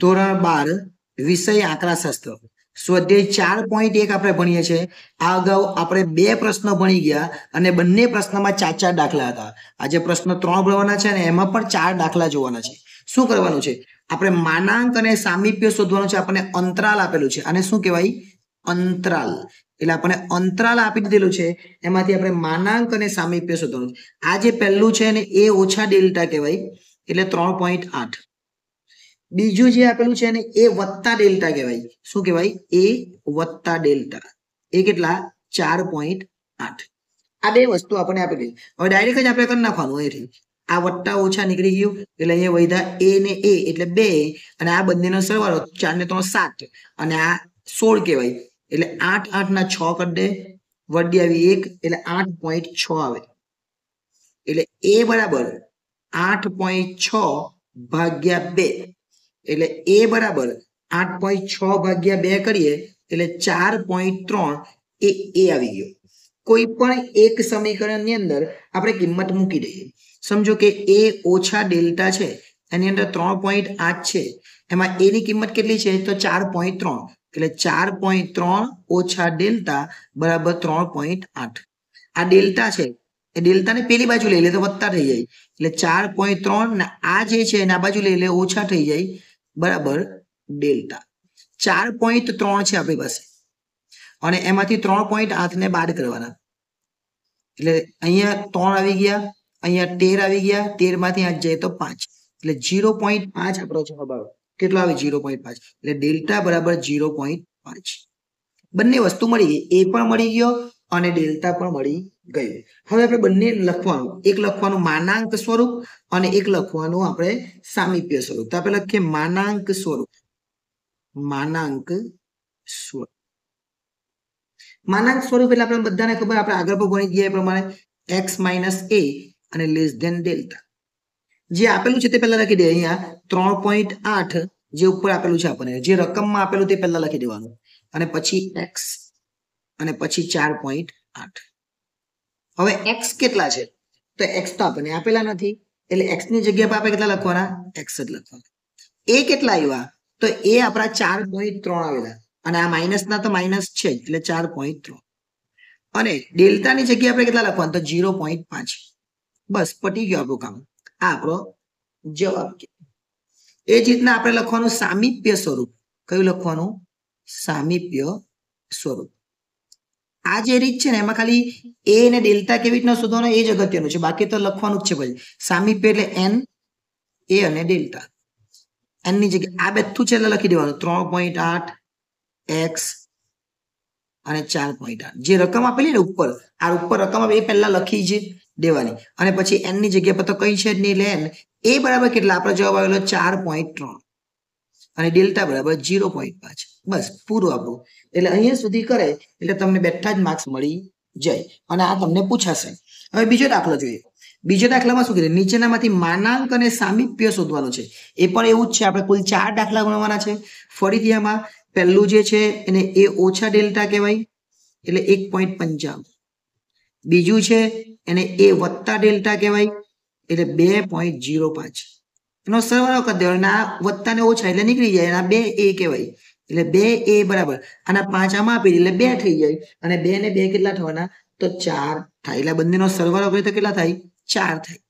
ધોરણ બાર વિષય આંકડાશાસ્ત્ર સ્વાધ્યાય ચાર પોઈન્ટ એક આપણે ભણીએ છીએ આ અગાઉ આપણે બે પ્રશ્નો ભણી ગયા અને બંને પ્રશ્નમાં ચાર ચાર દાખલા હતા આજે પ્રશ્ન ત્રણ ભણવાના છે અને એમાં પણ ચાર દાખલા જોવાના છે શું કરવાનું છે આપણે માનાંક અને સામીપ્ય શોધવાનું છે આપણને અંતરાલ આપેલું છે અને શું કહેવાય અંતરાલ એટલે આપણને અંતરાલ આપી દીધેલું છે એમાંથી આપણે માનાંક અને સામીપ્ય શોધવાનું છે આ જે પહેલું છે ને એ ઓછા ડેલ્ટા કહેવાય એટલે ત્રણ પોઈન્ટ આઠ બીજું જે આપેલું છે ને એ વત્તા ડેલ્ટા કહેવાય શું કહેવાય એ વત્તા ડેલ્ટા એ કેટલા ચાર પોઈન્ટ આઠ આ બે વસ્તુ આપણે આપેલી હવે ડાયરેક્ટ જ આપણે કરી નાખવાનું અહીંથી આ વત્તા ઓછા નીકળી ગયું એટલે અહીંયા વૈધા એ ને એ એટલે બે અને આ બંનેનો સરવાળો ચાર ને ત્રણ સાત અને આ સોળ કહેવાય એટલે આઠ આઠ ના છ કરી દે વડી આવી એક એટલે આઠ પોઈન્ટ છ આવે એટલે એ બરાબર આઠ પોઈન્ટ છ ભાગ્યા બે એટલે એ બરાબર આઠ પોઈન્ટ છ ભાગ્યા બે કરીએ એટલે ચાર પોઈન્ટ ત્રણ એ એ આવી ગયો કોઈ પણ એક સમીકરણની અંદર આપણે કિંમત મૂકી દઈએ સમજો કે એ ઓછા ડેલ્ટા છે એની અંદર ત્રણ પોઈન્ટ આઠ છે એમાં એની કિંમત કેટલી છે તો ચાર પોઈન્ટ ત્રણ એટલે ચાર પોઈન્ટ ત્રણ ઓછા ડેલ્ટા બરાબર ત્રણ પોઈન્ટ આઠ આ ડેલ્ટા છે એ ડેલ્ટાને પેલી બાજુ લઈ લે તો વધતા થઈ જાય એટલે ચાર પોઈન્ટ ત્રણ ને આ જે છે એના બાજુ લઈ લે ઓછા થઈ જાય બરાબર ડેલ્ટા ચાર પોઈન્ટ ત્રણ છે આપણી પાસે અને એમાંથી ત્રણ પોઈન્ટ આઠને બાદ કરવાના એટલે અહીંયા ત્રણ આવી ગયા અહીંયા તેર આવી ગયા તેરમાંથી આઠ જાય તો પાંચ એટલે જીરો પોઈન્ટ પાંચ આપણો છે આવે કેટલો આવે જીરો પોઈન્ટ પાંચ એટલે ડેલ્ટા બરાબર ઝીરો પોઈન્ટ પાંચ બંને વસ્તુ મળી ગઈ એ પણ મળી ગયો અને ડેલ્ટા પણ મળી ગયું હવે આપણે બંને લખવાનું એક લખવાનું માનાંક સ્વરૂપ અને એક લખવાનું આપણે સામીપ્ય સ્વરૂપ તો આપણે લખીએ માનાંક સ્વરૂપ માનાંક સ્વરૂપ માનાંક સ્વરૂપ એટલે આપણે બધાને ખબર આપણે આગળ પર ભણી ગયા પ્રમાણે એક્સ માઇનસ એ અને લેસ ધેન ડેલ્ટા જે આપેલું છે તે પહેલા લખી દે અહીંયા ત્રણ પોઈન્ટ આઠ જે ઉપર આપેલું છે આપણને જે રકમમાં આપેલું તે પહેલા લખી દેવાનું અને પછી એક્સ અને પછી ચાર પોઈન્ટ આઠ હવે એક્સ કેટલા છે તો એક્સ તો આપણે આપેલા નથી એટલે એક્સ ની જગ્યા પર આપણે કેટલા લખવાના એક્સ જ લખવાના એ કેટલા આવ્યા તો એ આપણા ચાર પોઈન્ટ ત્રણ આવેલા અને આ માઇનસ ના તો માઇનસ છે એટલે ચાર પોઈન્ટ ત્રણ અને ડેલ્ટાની જગ્યા આપણે કેટલા લખવાનું તો ઝીરો પોઈન્ટ પાંચ બસ પટી ગયો આપણું કામ આ આપણો જવાબ એ જ રીતના આપણે લખવાનું સામીપ્ય સ્વરૂપ કયું લખવાનું સામીપ્ય સ્વરૂપ આ જે રીત છે ને એમાં ખાલી એ અને ડેલ્ટા કેવી રીતના શોધવાનો એ જ અગત્યનું છે બાકી તો લખવાનું જ છે ભાઈ સામીપ્ય એટલે એન એ અને ડેલ્ટા એનની જગ્યાએ આ બધું છેલ્લે લખી દેવાનું ત્રણ પોઈન્ટ આઠ એક્સ અને ચાર પોઈન્ટ આઠ જે રકમ આપેલી ને ઉપર આ ઉપર રકમ એ પહેલા લખી જ દેવાની અને પછી એનની જગ્યા પર તો કઈ છે જ નહીં એટલે એન એ બરાબર કેટલા આપણો જવાબ આવેલો ચાર પોઈન્ટ ત્રણ અને ડેલ્ટા બરાબર ઝીરો પોઈન્ટ પાંચ બસ પૂરું આપણું એટલે અહીંયા સુધી કરે એટલે તમને બેઠા જ માર્ક્સ મળી જાય અને આ તમને પૂછાશે હવે બીજો દાખલો જોઈએ બીજા દાખલામાં શું કરીએ નીચેનામાંથી માનાંક અને સામીપ્ય શોધવાનું છે એ પણ એવું જ છે આપણે કુલ ચાર દાખલા ગણવાના છે ફરીથી આમાં પહેલું જે છે એને એ ઓછા ડેલ્ટા કહેવાય એટલે એક પોઈન્ટ પંચાવન બીજું છે એને એ વત્તા ડેલ્ટા કહેવાય એટલે બે પોઈન્ટ જીરો પાંચ એનો સરવાળો કરી દેવાનો આ વત્તા ને ઓછા એટલે નીકળી જાય એના બે એ કહેવાય એટલે બે એ બરાબર આના પાંચ આમાં આપી એટલે બે થઈ જાય અને બે ને બે કેટલા થવાના તો ચાર થાય એટલે બંનેનો સરવાળો કરીએ તો કેટલા થાય ચાર થાય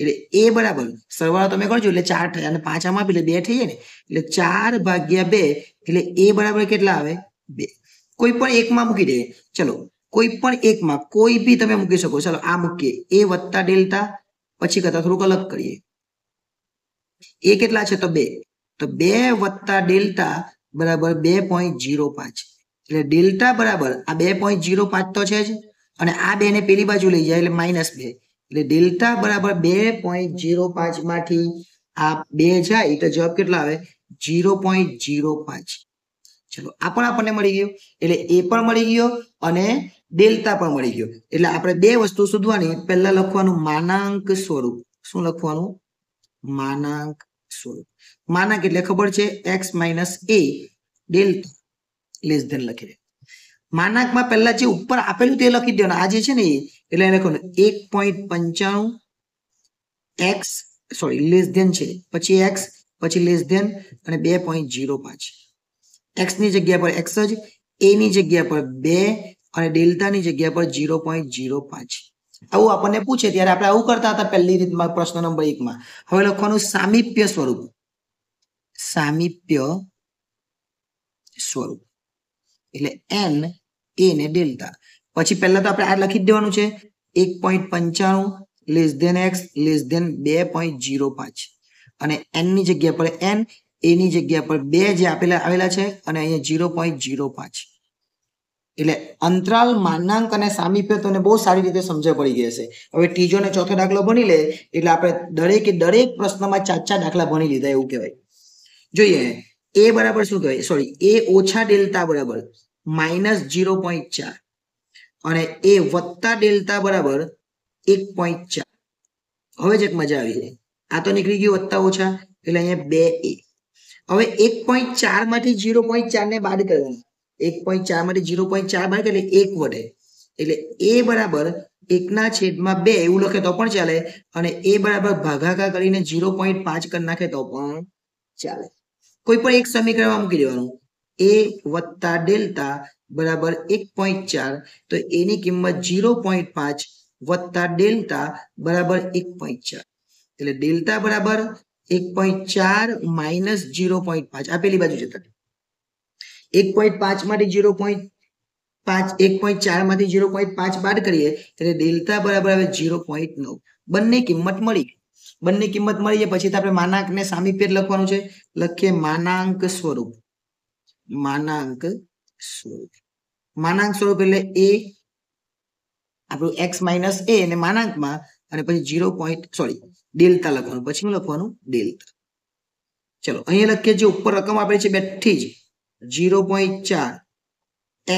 એટલે એ બરાબર સરવાળો તમે કરજો એટલે ચાર થાય અને પાંચ આમાં આપી એટલે બે થઈ જાય ને એટલે ચાર ભાગ્યા બે એટલે એ બરાબર કેટલા આવે બે કોઈ પણ એકમાં મૂકી દે ચલો કોઈ પણ એકમાં કોઈ બી તમે મૂકી શકો ચલો આ મૂકીએ એ વત્તા ડેલ્ટા પછી કરતા થોડુંક અલગ કરીએ એ કેટલા છે તો બે તો બે વત્તા ડેલ્ટા બરાબર બે પોઈન્ટ જીરો પાંચ એટલે ડેલ્ટા બરાબર આ બે પોઈન્ટ જીરો પાંચ તો છે જ અને આ બે ને પેલી બાજુ લઈ જાય એટલે માઇનસ બે એટલે ડેલ્ટા બરાબર બે પોઈન્ટ જીરો પાંચમાંથી આ બે જાય તો જવાબ કેટલો આવે જીરો પોઈન્ટ જીરો પાંચ ચલો આ પણ આપણને મળી ગયો એટલે એ પણ મળી ગયો અને ડેલ્ટા પણ મળી ગયો એટલે આપણે બે વસ્તુ શોધવાની પહેલા લખવાનું માનાંક સ્વરૂપ શું લખવાનું માનાંક સ્વરૂપ માનાંક એટલે ખબર છે x minus a delta less than લખી દે માનાંકમાં પહેલા જે ઉપર આપેલું તે લખી દેવાનું આ જે છે ને એટલે લખવાનું એક પોઈન્ટ પંચાણું એક્સ સોરી લેસ ધેન છે પછી એક્સ પછી લેસ ધેન અને બે પોઈન્ટ ઝીરો પાંચ એક્સની જગ્યા પર એક્સ જ એની જગ્યા પર બે અને ડેલ્ટાની જગ્યા પર જીરો પોઈન્ટ ઝીરો પાંચ આવું આપણને પૂછે ત્યારે આપણે આવું કરતા હતા પહેલી રીતમાં પ્રશ્ન નંબર એકમાં હવે લખવાનું સામીપ્ય સ્વરૂપ સામીપ્ય સ્વરૂપ એટલે એન એ ને ડેલ્ટા પછી પહેલા તો આપણે આ લખી દેવાનું છે એક પોઈન્ટ પંચાણું less than x less than બે પોઈન્ટ જીરો પાંચ અને એનની જગ્યા પર એન એની જગ્યા પર બે જે આપેલા આવેલા છે અને અહીંયા ઝીરો પોઈન્ટ જીરો પાંચ એટલે અંતરાલ માનાંક અને સામીપ્ય તમને બહુ સારી રીતે સમજણ પડી ગઈ છે હવે ત્રીજો અને ચોથો દાખલો ભણી લે એટલે આપણે દરેકે દરેક પ્રશ્નમાં ચાર ચાર દાખલા ભણી લીધા એવું કહેવાય જોઈએ એ બરાબર શું કહેવાય સોરી એ ઓછા ડેલ્ટા બરાબર માઇનસ જીરો પોઈન્ટ ચાર અને એ વત્તા ડેલ્ટા બરાબર એક પોઈન્ટ ચાર હવે જ એક મજા આવી જાય આ તો નીકળી ગયું વત્તા ઓછા એટલે અહીંયા બે એ હવે એક પોઈન્ટ ચાર માંથી જીરો પોઈન્ટ ચાર ને બાદ કરવાના એક પોઈન્ટ ચાર ચારમાંથી ઝીરો પોઈન્ટ ચાર ભાગે એટલે એક વડે એટલે એ બરાબર એકના છેદમાં બે એવું લખે તો પણ ચાલે અને એ બરાબર ભાગાકાર કરીને ઝીરો પોઈન્ટ પાંચ કરી નાખે તો પણ ચાલે કોઈ પણ એક સમીકરણમાં મૂકી દેવાનું એ વત્તા ડેલ્ટા બરાબર એક પોઈન્ટ ચાર તો એની કિંમત ઝીરો પોઈન્ટ પાંચ વત્તા ડેલ્ટા બરાબર એક પોઈન્ટ ચાર એટલે ડેલ્ટા બરાબર એક પોઈન્ટ ચાર માઇનસ ઝીરો પોઈન્ટ પાંચ આ પેલી બાજુ જતા એક પોઈન્ટ પાંચમાંથી ઝીરો પોઈન્ટ પાંચ એક પોઈન્ટ ચારમાંથી ઝીરો પોઈન્ટ પાંચ બાદ કરીએ ત્યારે ડેલ્ટા બરાબર આવે જીરો પોઈન્ટ નવ બંને કિંમત મળી બંને કિંમત મળી જાય પછી આપણે માનાંકને સામી પેર લખવાનું છે લખીએ માનાંક સ્વરૂપ માનાંક સ્વરૂપ માનાંક સ્વરૂપ એટલે એ આપણું એક્સ માઇનસ એ અને માનાંકમાં અને પછી ઝીરો પોઈન્ટ સોરી ડેલ્ટા લખવાનું પછી લખવાનું ડેલ્ટા ચલો અહીંયા લખીએ જે ઉપર રકમ આપણે છે બેઠી જ જીરો પોઈન્ટ ચાર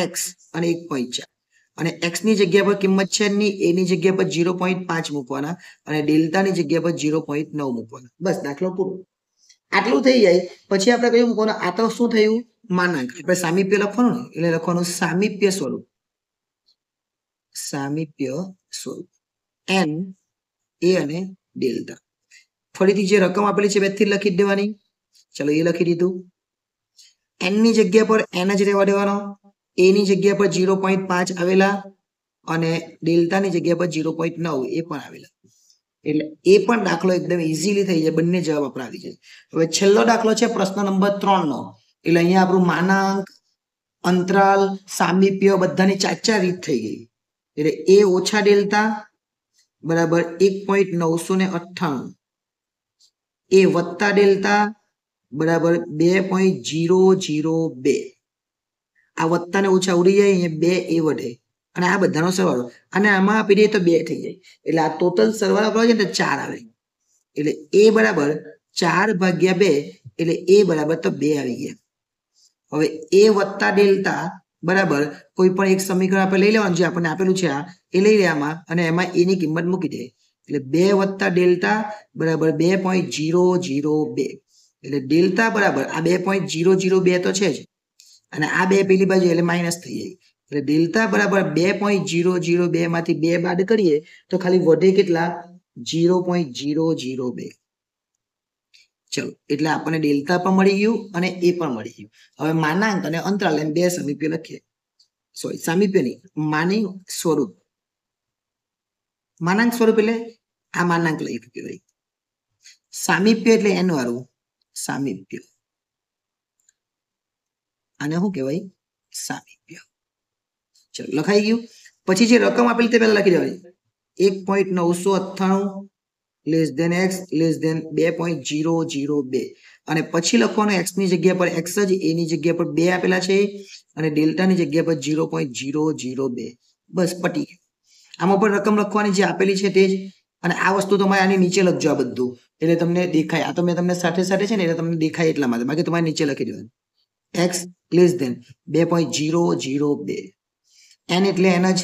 એક્સ અને એક પોઈન્ટ ચાર અને એક્સની જગ્યા પર કિંમત છે નહીં એની જગ્યા પર જીરો પોઈન્ટ પાંચ મૂકવાના અને ડેલ્ટાની જગ્યા પર જીરો પોઈન્ટ નવ મૂકવાના બસ દાખલો પૂરો આટલું થઈ જાય પછી આપણે કયું મૂકવાનું આ તો શું થયું માનાંક આપણે સામીપ્ય લખવાનું ને એટલે લખવાનું સામીપ્ય સ્વરૂપ સામીપ્ય સ્વરૂપ એન એ અને ડેલ્ટા ફરીથી જે રકમ આપેલી છે બે થી લખી દેવાની ચલો એ લખી દીધું એનની જગ્યા પર એન જ રહેવા દેવાનો એની જગ્યા પર ઝીરો પોઈન્ટ પાંચ આવેલા અને ડેલ્ટાની જગ્યા પર ઝીરો પોઈન્ટ નવ એ પણ આવેલા એટલે એ પણ દાખલો એકદમ ઇઝીલી થઈ જાય બંને જવાબ આપણે આવી જાય હવે છેલ્લો દાખલો છે પ્રશ્ન નંબર ત્રણનો એટલે અહીંયા આપણું માનાંક અંતરાલ સામીપ્ય બધાની ચાર ચાર રીત થઈ ગઈ એટલે એ ઓછા ડેલ્ટા બરાબર એક પોઈન્ટ નવસો ને અઠ્ઠાણું એ વત્તા ડેલ્ટા બરાબર બે પોઈન્ટ જીરો જીરો બે આ વત્તાને ઓછા ઉડી જાય અહીંયા બે એ વધે અને આ બધાનો સરવાળો અને આમાં આપી દઈએ તો બે થઈ જાય એટલે આ ટોટલ સરવાળો કરો છે ને ચાર આવે એટલે એ બરાબર ચાર ભાગ્યા બે એટલે એ બરાબર તો બે આવી ગયા હવે એ વત્તા ડેલ્ટા બરાબર કોઈ પણ એક સમીકરણ આપણે લઈ લેવાનું જે આપણને આપેલું છે આ એ લઈ લેવામાં અને એમાં એની કિંમત મૂકી દે એટલે બે વત્તા ડેલ્ટા બરાબર બે પોઈન્ટ જીરો જીરો બે એટલે ડેલ્ટા બરાબર આ બે પોઈન્ટ જીરો જીરો બે તો છે જ અને આ બે પેલી બાજુ એટલે માઇનસ થઈ જાય એટલે ડેલ્ટા બરાબર બે પોઈન્ટ જીરો જીરો બે માંથી બે બાદ કરીએ તો ખાલી વધે કેટલા જીરો પોઈન્ટ જીરો જીરો બે ચલો એટલે આપણને ડેલ્ટા પણ મળી ગયું અને એ પણ મળી ગયું હવે માનાંક અને અંતરાલ એમ બે સમીપ્ય લખીએ સોરી સામીપ્ય નહીં માની સ્વરૂપ માનાંક સ્વરૂપ એટલે આ માનાંક લઈ કહેવાય સામીપ્ય એટલે એનું વાળું સામીપ્ય આને શું કહેવાય સામીપ્ય ચલો લખાઈ ગયું પછી જે રકમ આપેલી તે પહેલા લખી દેવાની એક પોઈન્ટ નવસો અઠ્ઠાણું less than x less than બે પોઈન્ટ જીરો જીરો બે અને પછી લખવાનું એક્સ ની જગ્યા પર એક્સ જ એની જગ્યા પર બે આપેલા છે અને ડેલ્ટાની જગ્યા પર જીરો પોઈન્ટ જીરો ઝીરો બે બસ પટી ગયું આમાં પણ રકમ લખવાની જે આપેલી છે તે જ અને આ વસ્તુ તમારે આની નીચે લખજો આ બધું એટલે તમને દેખાય આ તો મેં તમને સાથે સાથે છે ને એટલે તમને દેખાય એટલા માટે બાકી તમારે નીચે લખી દેવાનું એક્સ પ્લેસ ધેન બે પોઈન્ટ જીરો જીરો બે એન એટલે એન જ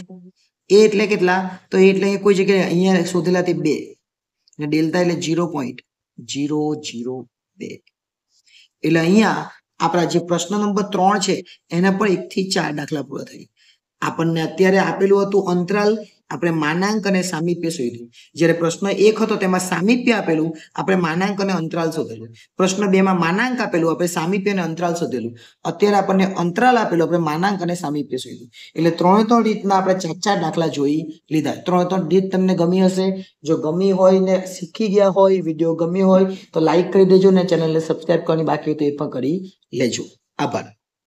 એ એટલે કેટલા તો એ એટલે કોઈ જગ્યાએ અહીંયા શોધેલા તે બે અને ડેલ્ટા એટલે જીરો પોઈન્ટ ઝીરો જીરો બે એટલે અહીંયા આપણા જે પ્રશ્ન નંબર ત્રણ છે એના એક થી ચાર દાખલા પૂરા થઈ આપણને અત્યારે આપેલું હતું અંતરાલ આપણે માનાંક અને સામીપ્ય શોધ્યું જ્યારે પ્રશ્ન એક હતો તેમાં સામીપ્ય આપેલું આપણે માનાંક અને અંતરાલ શોધેલું પ્રશ્ન બે માં માનાંક આપેલું આપણે સામીપ્ય અને અંતરાલ શોધેલું અત્યારે આપણને અંતરાલ આપેલું આપણે માનાંક અને સામીપ્ય શોધ્યું એટલે ત્રણે ત્રણ રીતના આપણે ચાર ચાર દાખલા જોઈ લીધા ત્રણે ત્રણ રીત તમને ગમી હશે જો ગમી હોય ને શીખી ગયા હોય વિડીયો ગમી હોય તો લાઈક કરી દેજો ને ચેનલને સબસ્ક્રાઈબ કરવાની બાકી હોય તો એ પણ કરી લેજો આભાર